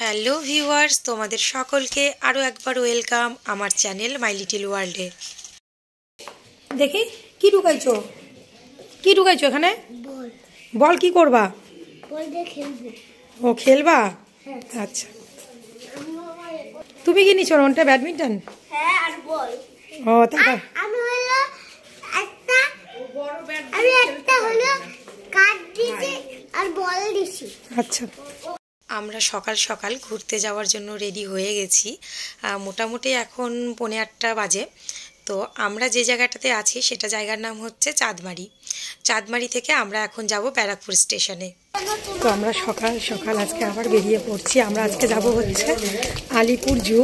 Hello viewers তোমাদের সকলকে আরও একবার ওয়েলকাম আমার চ্যানেল মাই লিটিল ওয়ার্ল্ডে দেখি কি ঢুকাইছো কি ঢুকাইছো এখানে বল কি করবা ও খেলবা হ্যাঁ। আচ্ছা তুমি কি নিছো রনটা ব্যাডমিন্টন হ্যাঁ, ও তাই আচ্ছা আমরা সকাল সকাল ঘুরতে যাওয়ার জন্য রেডি হয়ে গেছি মোটামুটি এখন পৌনে আটটা বাজে তো আমরা যে জায়গাটাতে আছি সেটা জায়গার নাম হচ্ছে চাঁদমারি চাঁদমারি থেকে আমরা এখন যাব ব্যারাকপুর স্টেশনে তো আমরা সকাল সকাল আজকে আবার বেরিয়ে পড়ছি আমরা আজকে যাব হচ্ছে আলিপুর জু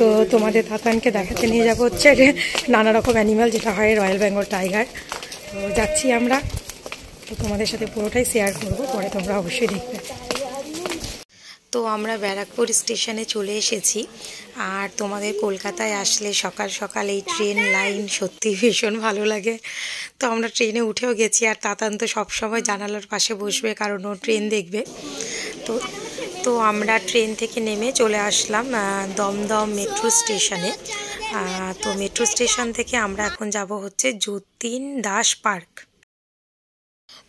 তো তোমাদের তাতানকে দেখাতে নিয়ে যাব হচ্ছে নানা রকম অ্যানিম্যাল যেটা হয় রয়্যাল বেঙ্গল টাইগার তো যাচ্ছি আমরা তো তোমাদের সাথে পুরোটাই শেয়ার করব পরে তোমরা অবশ্যই দেখবে তো আমরা ব্যারাকপুর স্টেশনে চলে এসেছি আর তোমাদের কলকাতায় আসলে সকাল সকাল এই ট্রেন লাইন সত্যি ভীষণ ভালো লাগে তো আমরা ট্রেনে উঠেও গেছি আর তাতান তো সবসময় জানালার পাশে বসবে কারণ ও ট্রেন দেখবে তো তো আমরা ট্রেন থেকে নেমে চলে আসলাম দমদম মেট্রো স্টেশনে তো মেট্রো স্টেশন থেকে আমরা এখন যাব হচ্ছে যতীন দাস পার্ক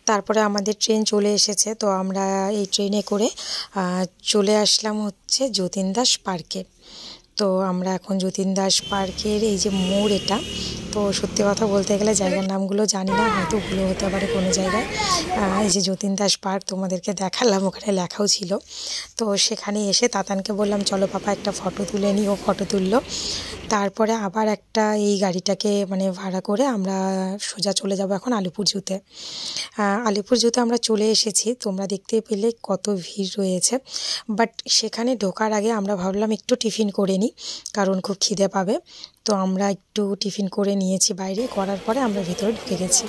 তারপরে আমাদের ট্রেন চলে এসেছে তো আমরা এই ট্রেনে করে চলে আসলাম হচ্ছে যতীন দাস পার্কে তো আমরা এখন যতীন দাস পার্কের এই যে মোড় এটা তো সত্যি কথা বলতে গেলে জায়গার নামগুলো জানি না হয়তো ভুলো হতে পারে কোনো জায়গায় এই যে যতীন দাস পার্ক তোমাদেরকে দেখালাম ওখানে লেখাও ছিল তো সেখানে এসে তাতানকে বললাম চলো পাপা একটা ফটো তুলে নিই ও ফটো তুললো তারপরে আবার একটা এই গাড়িটাকে মানে ভাড়া করে আমরা সোজা চলে যাব এখন আলিপুর জুতে আলিপুর জুতে আমরা চলে এসেছি তোমরা দেখতে পেলে কত ভিড় রয়েছে বাট সেখানে ঢোকার আগে আমরা ভাবলাম একটু টিফিন করে নিই নিই কারণ খুব খিদে পাবে তো আমরা একটু টিফিন করে নিয়েছি বাইরে করার পরে আমরা ভিতরে ঢুকে গেছি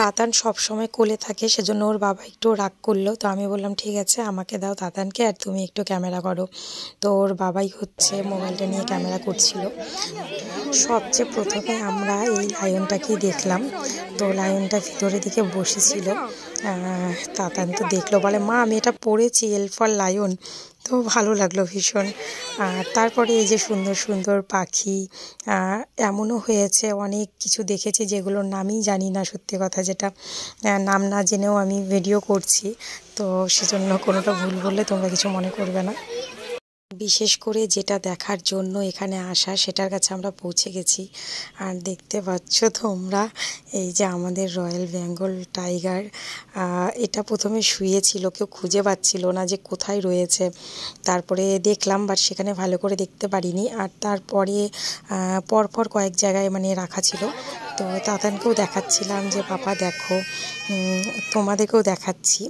তাতান সবসময় কোলে থাকে সেজন্য ওর বাবা একটু রাগ করলো তো আমি বললাম ঠিক আছে আমাকে দাও তাতানকে আর তুমি একটু ক্যামেরা করো তো ওর বাবাই হচ্ছে মোবাইলটা নিয়ে ক্যামেরা করছিল সবচেয়ে প্রথমে আমরা এই লায়নটাকেই দেখলাম তো লায়নটা ভিতরের দিকে বসেছিল তাতান তো দেখলো বলে মা আমি এটা পড়েছি এল ফর লায়ন তো ভালো লাগলো ভীষণ আর তারপরে এই যে সুন্দর সুন্দর পাখি এমনও হয়েছে অনেক কিছু দেখেছি যেগুলোর নামই জানি না সত্যি কথা যেটা নাম না জেনেও আমি ভিডিও করছি তো সেজন্য কোনোটা ভুল বললে তোমরা কিছু মনে করবে না বিশেষ করে যেটা দেখার জন্য এখানে আসা সেটার কাছে আমরা পৌঁছে গেছি আর দেখতে পাচ্ছ তোমরা এই যে আমাদের রয়্যাল বেঙ্গল টাইগার এটা প্রথমে শুয়েছিল কেউ খুঁজে পাচ্ছিল না যে কোথায় রয়েছে তারপরে দেখলাম বাট সেখানে ভালো করে দেখতে পারিনি আর তারপরে পরপর কয়েক জায়গায় মানে রাখা ছিল তো তাতানকেও দেখাচ্ছিলাম যে পাপা দেখো তোমাদেরকেও দেখাচ্ছি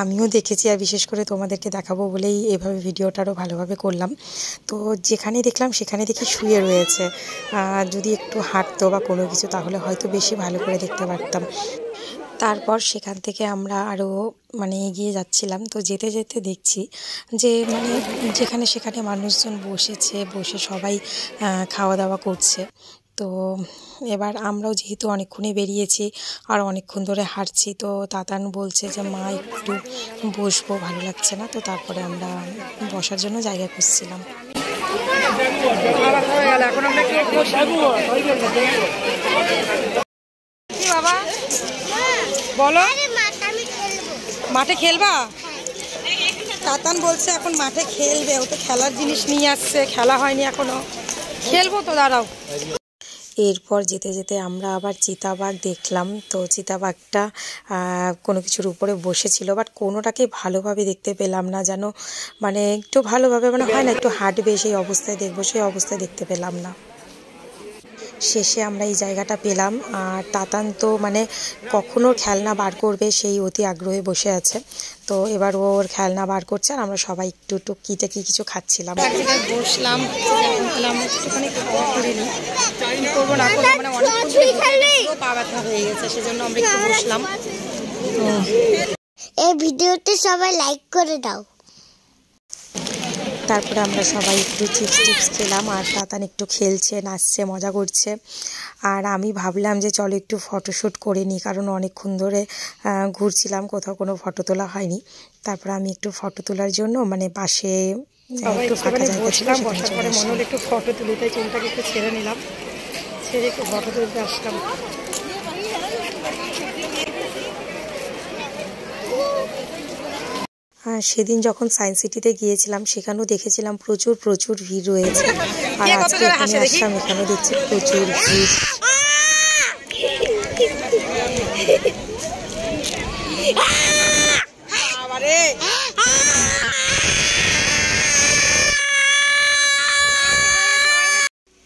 আমিও দেখেছি আর বিশেষ করে তোমাদেরকে দেখাবো বলেই এভাবে ভিডিওটারও ভালোভাবে করলাম তো যেখানে দেখলাম সেখানে দেখি শুয়ে রয়েছে যদি একটু হাঁটতো বা কোনো কিছু তাহলে হয়তো বেশি ভালো করে দেখতে পারতাম তারপর সেখান থেকে আমরা আরও মানে এগিয়ে যাচ্ছিলাম তো যেতে যেতে দেখছি যে মানে যেখানে সেখানে মানুষজন বসেছে বসে সবাই খাওয়া দাওয়া করছে তো এবার আমরাও যেহেতু অনেকক্ষণে বেরিয়েছি আর অনেকক্ষণ ধরে হাঁটছি তো তাতান বলছে যে মা একটু বসবো ভালো লাগছে না তো তারপরে আমরা বসার জন্য জায়গা খুঁজছিলাম বলো মাঠে খেলবা কাতান হ্যাঁ। বলছে এখন মাঠে খেলবে ও তো খেলার জিনিস নিয়ে আসছে খেলা হয়নি এখনো খেলবো তো দাঁড়াও এরপর যেতে যেতে আমরা আবার চিতাবাঘ দেখলাম তো চিতাবাঘটা কোনো কিছুর উপরে বসেছিল বাট কোনোটাকে ভালোভাবে দেখতে পেলাম না যেন মানে একটু ভালোভাবে মানে হয় না একটু হাঁটবে সেই অবস্থায় দেখবো সেই অবস্থায় দেখতে পেলাম না শেষে আমরা এই জায়গাটা পেলাম আর তাতান তো মানে কখনো খেলনা বার করবে সেই অতি আগ্রহে বসে আছে তো এবার ওর খেলনা বার করছে আর আমরা সবাই একটু টুকিতে কি কিছু খাচ্ছিলাম বসলাম খাওয়া মানে বসলাম এই ভিডিওটি সবাই লাইক করে দাও তারপরে আমরা সবাই একটু চিপস টিপস খেলাম আর তাতান একটু খেলছে নাচছে মজা করছে আর আমি ভাবলাম যে চলো একটু ফটোশ্যুট করে নিই কারণ অনেকক্ষণ ধরে ঘুরছিলাম কোথাও কোনো ফটো তোলা হয়নি তারপরে আমি একটু ফটো তোলার জন্য মানে পাশে একটু ফাঁকা বসার পরে মনে হলো একটু ফটো তাই চুলটাকে একটু ছেড়ে নিলাম ছেড়ে একটু ফটো তুলতে আসলাম হ্যাঁ, সেদিন যখন সায়েন্স সিটিতে গিয়েছিলাম সেখানেও দেখেছিলাম প্রচুর প্রচুর ভিড় রয়েছে আর আজকে এখানে আসলাম এখানেও দেখছি প্রচুর ভিড়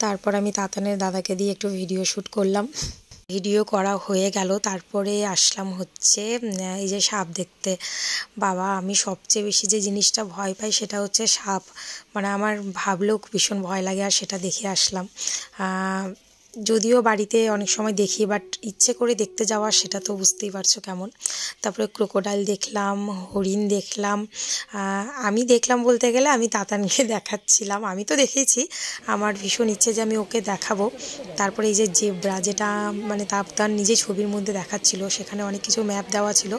তারপর আমি তাতানের দাদাকে দিয়ে একটু ভিডিও শ্যুট করলাম ভিডিও করা হয়ে গেল তারপরে আসলাম হচ্ছে এই যে সাপ দেখতে বাবা আমি সবচেয়ে বেশি যে জিনিসটা ভয় পাই সেটা হচ্ছে সাপ মানে আমার ভাবলেও ভীষণ ভয় লাগে আর সেটা দেখে আসলাম যদিও বাড়িতে অনেক সময় দেখি বাট ইচ্ছে করে দেখতে যাওয়া সেটা তো বুঝতেই পারছো কেমন তারপরে ক্রোকোডাইল দেখলাম হরিণ দেখলাম আমি দেখলাম বলতে গেলে আমি তাতানকে দেখাচ্ছিলাম আমি তো দেখেছি আমার ভীষণ ইচ্ছে যে আমি ওকে দেখাবো তারপরে এই যে জেব্রা যেটা মানে তাপতান নিজে ছবির মধ্যে দেখাচ্ছিল সেখানে অনেক কিছু ম্যাপ দেওয়া ছিল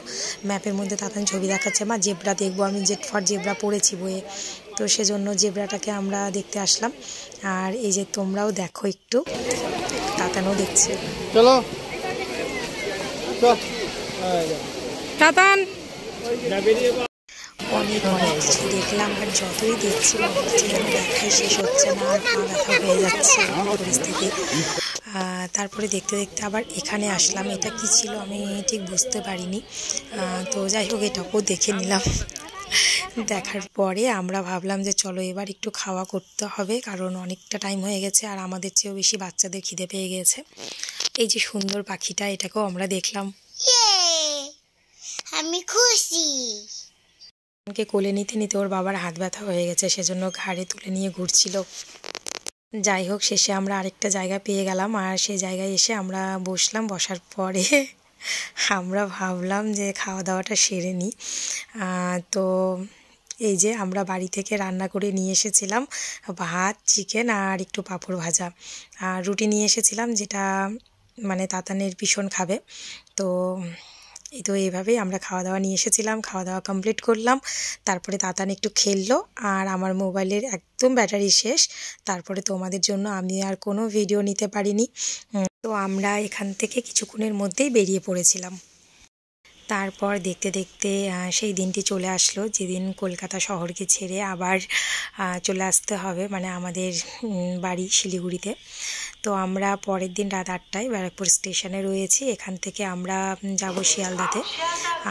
ম্যাপের মধ্যে তাতান ছবি দেখাচ্ছে মা জেব্রা দেখবো আমি জেট ফর জেব্রা পড়েছি বইয়ে তো সেজন্য জেব্রাটাকে আমরা দেখতে আসলাম আর এই যে তোমরাও দেখো একটু তাতানও দেখছে চলো তাতান অনেক অনেক কিছু দেখলাম আর যতই দেখছি দেখাই শেষ হচ্ছে না আর হয়ে যাচ্ছে পরিস্থিতি তারপরে দেখতে দেখতে আবার এখানে আসলাম এটা কি ছিল আমি ঠিক বুঝতে পারিনি তো যাই হোক এটাকেও দেখে নিলাম দেখার পরে আমরা ভাবলাম যে চলো এবার একটু খাওয়া করতে হবে কারণ অনেকটা টাইম হয়ে গেছে আর আমাদের চেয়েও বেশি বাচ্চাদের খিদে পেয়ে গেছে এই যে সুন্দর পাখিটা এটাকেও আমরা দেখলাম ইয়ে, আমি খুশি কে কোলে নিতে নিতে ওর বাবার হাত ব্যথা হয়ে গেছে সেজন্য ঘাড়ে তুলে নিয়ে ঘুরছিল যাই হোক শেষে আমরা আরেকটা জায়গা পেয়ে গেলাম আর সেই জায়গায় এসে আমরা বসলাম বসার পরে আমরা ভাবলাম যে খাওয়া দাওয়াটা সেরে নিই তো এই যে আমরা বাড়ি থেকে রান্না করে নিয়ে এসেছিলাম ভাত চিকেন আর একটু পাঁপড় ভাজা আর রুটি নিয়ে এসেছিলাম যেটা মানে তাতানের ভীষণ খাবে তো এই তো এইভাবেই আমরা খাওয়া দাওয়া নিয়ে এসেছিলাম খাওয়া দাওয়া কমপ্লিট করলাম তারপরে তাতান একটু খেললো আর আমার মোবাইলের একদম ব্যাটারি শেষ তারপরে তোমাদের জন্য আমি আর কোনো ভিডিও নিতে পারিনি তো আমরা এখান থেকে কিছুক্ষণের মধ্যেই বেরিয়ে পড়েছিলাম তারপর দেখতে দেখতে সেই দিনটি চলে আসলো যেদিন কলকাতা শহরকে ছেড়ে আবার চলে আসতে হবে মানে আমাদের বাড়ি শিলিগুড়িতে তো আমরা পরের দিন রাত আটটায় ব্যারাকপুর স্টেশনে রয়েছি এখান থেকে আমরা যাব শিয়ালদাতে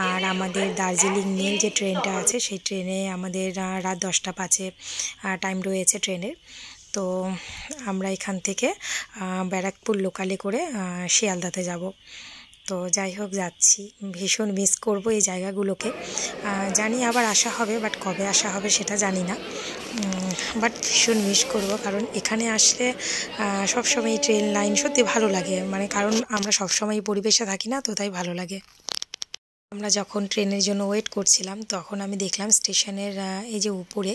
আর আমাদের দার্জিলিং মেল যে ট্রেনটা আছে সেই ট্রেনে আমাদের রাত দশটা পাঁচে টাইম রয়েছে ট্রেনের তো আমরা এখান থেকে ব্যারাকপুর লোকালে করে শিয়ালদাতে যাব তো যাই হোক যাচ্ছি ভীষণ মিস করব এই জায়গাগুলোকে জানি আবার আসা হবে বাট কবে আসা হবে সেটা জানি না বাট ভীষণ মিস করব কারণ এখানে আসলে সবসময় ট্রেন লাইন সত্যি ভালো লাগে মানে কারণ আমরা সবসময় পরিবেশে থাকি না তো তাই ভালো লাগে আমরা যখন ট্রেনের জন্য ওয়েট করছিলাম তখন আমি দেখলাম স্টেশনের এই যে উপরে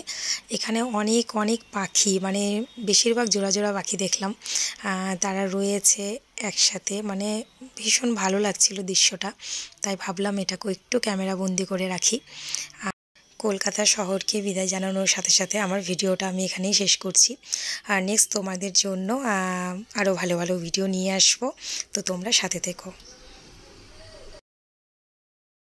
এখানে অনেক অনেক পাখি মানে বেশিরভাগ জোড়া জোড়া পাখি দেখলাম তারা রয়েছে একসাথে মানে ভীষণ ভালো লাগছিল দৃশ্যটা তাই ভাবলাম এটাকে একটু ক্যামেরা বন্দি করে রাখি কলকাতা শহরকে বিদায় জানানোর সাথে সাথে আমার ভিডিওটা আমি এখানেই শেষ করছি আর নেক্সট তোমাদের জন্য আরও ভালো ভালো ভিডিও নিয়ে আসবো তো তোমরা সাথে থেকো